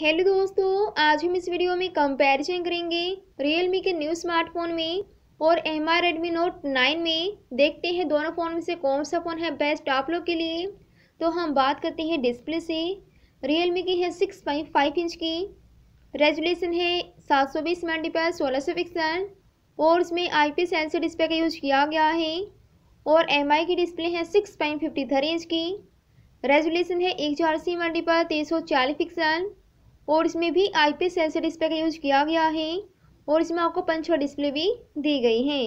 hello दोस्तों आज हम इस वीडियो में कंपैरिजन करेंगे मी के न्यू स्मार्टफोन में और M I Redmi Note nine में देखते हैं दोनों फ़ोन में से कौन सा फ़ोन है बेस्ट आप लोग के लिए तो हम बात करते हैं डिस्प्ले से मी की है सिक्स पॉइंट फाइव इंच की रेजुलेशन है सात सौ बीस एम पर सोलह सौ पिक्सल और उसमें आई पी सेंसर डिस्प्ले का यूज किया गया है और एम आई की डिस्प्ले है six point fifty three inch की रेजुलेशन है एक हज़ार अस्सी एम पर तीन सौ चालीस पिक्सल और इसमें भी आई पी सेंसर डिस्प्ले का यूज किया गया है और इसमें आपको पंच और डिस्प्ले भी दी गई है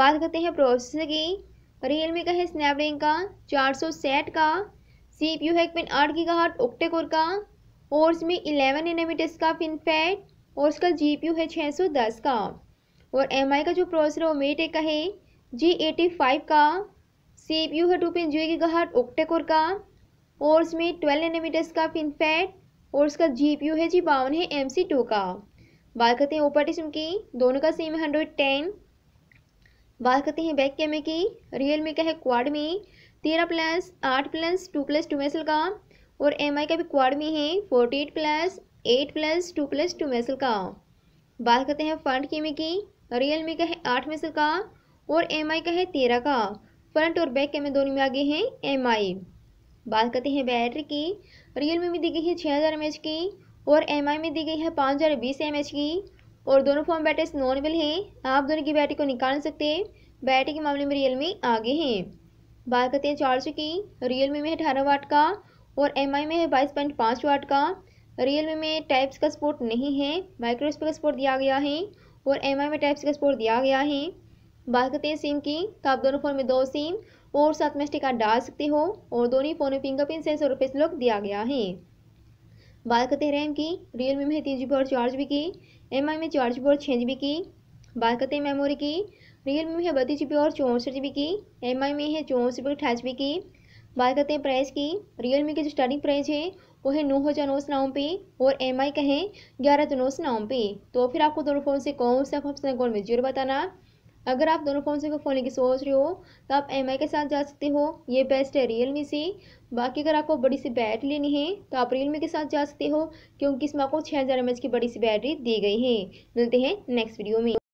बात करते हैं प्रोसेसर की रियलमी का है स्नैपड्रैगन का चार सौ सेट का सी पी यू है पिन आठ की हार्ट ओक्टेकोर का और इसमें इलेवन एनामीटर्स का पिन फैट और इसका जी पी यू है छः सौ दस का और एम आई का जो प्रोसेसर है वो मेटे का है जी एटी फाइव का सी पी यू है टू पिन जी की हार्ट ओक्टेकोर का और इसमें ट्वेल्व एनामीटर्स का पिन फैट और उसका जी पी यू है जी बावन है एम सी टू का बात करते हैं ऊपर सिम की दोनों का सिम है हंड्रेड टेन बात करते हैं बैक कैमरे की रियल मी का है क्वाड में तेरह प्लस आठ प्लस टू प्लस टू मेसल का और एम आई का भी क्वाड में है forty eight plus eight plus two plus two मेसल का बात करते हैं फ्रंट कैमरे की रियल मी का है आठ मेसल का और एम आई का है तेरह का फ्रंट और बैक कैमरे दोनों में आगे हैं एम आई बात करते हैं बैटरी की रियल में दी गई है छः हज़ार एम की और एम में दी गई है पाँच हज़ार बीस एम की और दोनों फोन बैटरीज नॉर्मल हैं आप दोनों की बैटरी को निकाल सकते हैं बैटरी के मामले में रियल आगे हैं बात करते हैं चार्ज की रियल में है अठारह वाट का और एम में है बाईस पॉइंट पाँच वाट का रियल में, में टाइप्स का सपोर्ट नहीं है माइक्रोस्प का सपोर्ट दिया गया है और एम में टाइप्स का सपोर्ट दिया गया है बात करते हैं सिम की तो आप दोनों फोन में दो सिम और साथ में स्टिकर डाल सकते हो और दोनों फोन में फिंगरप्रिंट सेंसर और फेस लॉक दिया गया है बात करते हैं रैम की रियल मी में है तीन जी बी और चार जी बी की एम में चार जी बी और छः जी बी की बात करते हैं मेमोरी की रियल मी में है बत्तीस जी बी और चौंसठ जी बी की एम में है चौंसठ जी बी अठाईस जी बी की बात करते हैं प्राइस की रियल मी की जो स्टार्टिंग प्राइस है वो है नौ हज़ार नौ सौ नौ पे और एम आई का है ग्यारह हज़ार नौ सौ नौ पे तो फिर आपको दोनों फ़ोन से कौन सा ऑप्शन कौन मिल जरूर बताना अगर आप दोनों फोन से फोन की सोच रहे हो तो आप एम के साथ जा सकते हो ये बेस्ट है रियल मी से बाकी अगर आपको बड़ी सी बैटरी लेनी है तो आप रियल मी के साथ जा सकते हो क्योंकि इसमें आपको छः हज़ार की बड़ी सी बैटरी दी गई है मिलते हैं नेक्स्ट वीडियो में